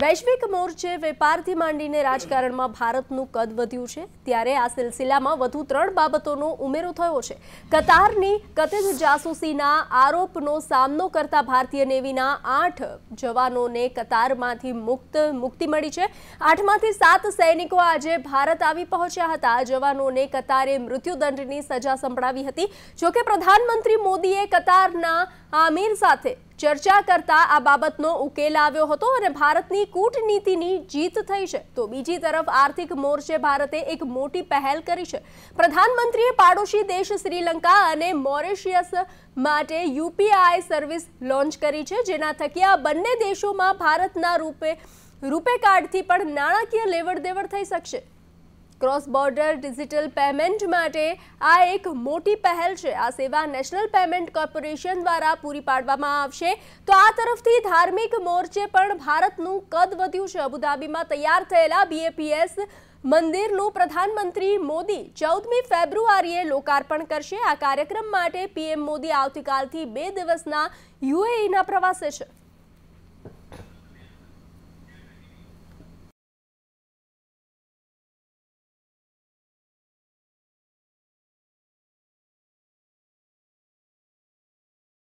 વૈશ્વિક મોરચે વેપારથી માંડીને રાજકારણમાં ભારતનું કદ વધ્યું છે ત્યારે આ સિલસિલામાં વધુ ત્રણ બાબતોનો ઉમેરો થયો છે કતારની કથિત જાસૂસીના આરોપનો સામનો કરતા ભારતીય નેવીના આઠ જવાનોને કતારમાંથી મુક્ત મુક્તિ મળી છે આઠમાંથી સાત સૈનિકો આજે ભારત આવી પહોંચ્યા હતા જવાનોને કતારે મૃત્યુદંડની સજા સંભળાવી હતી જોકે પ્રધાનમંત્રી મોદીએ કતારના આમીર સાથે ચર્ચા કરતા આ બાબતનો ઉકેલ આવ્યો હતો અને ભારતની કૂટનીતિની જીત થઈ છે તો બીજી તરફ આર્થિક મોરચે ભારતે એક મોટી પહેલ કરી છે પ્રધાનમંત્રીએ પાડોશી દેશ શ્રીલંકા અને મોરેશિયસ માટે યુપીઆઈ સર્વિસ લોન્ચ કરી છે જેના થકી આ બંને દેશોમાં ભારતના રૂપે રૂપે કાર્ડથી પણ નાણાકીય લેવડ દેવડ થઈ શકશે ક્રોસ બોર્ડર ડિજિટલ પેમેન્ટ માટે આ એક મોટી પહેલ છે આ સેવા નેશનલ પેમેન્ટ કોર્પોરેશન દ્વારા પૂરી પાડવામાં આવશે તો આ તરફથી ધાર્મિક મોરચે પણ ભારતનું કદ વધ્યું છે અબુધાબીમાં તૈયાર થયેલા બીએપીએસ મંદિરનું પ્રધાનમંત્રી મોદી ચૌદમી ફેબ્રુઆરીએ લોકાર્પણ કરશે આ કાર્યક્રમ માટે પીએમ મોદી આવતીકાલથી બે દિવસના યુએઈના પ્રવાસે છે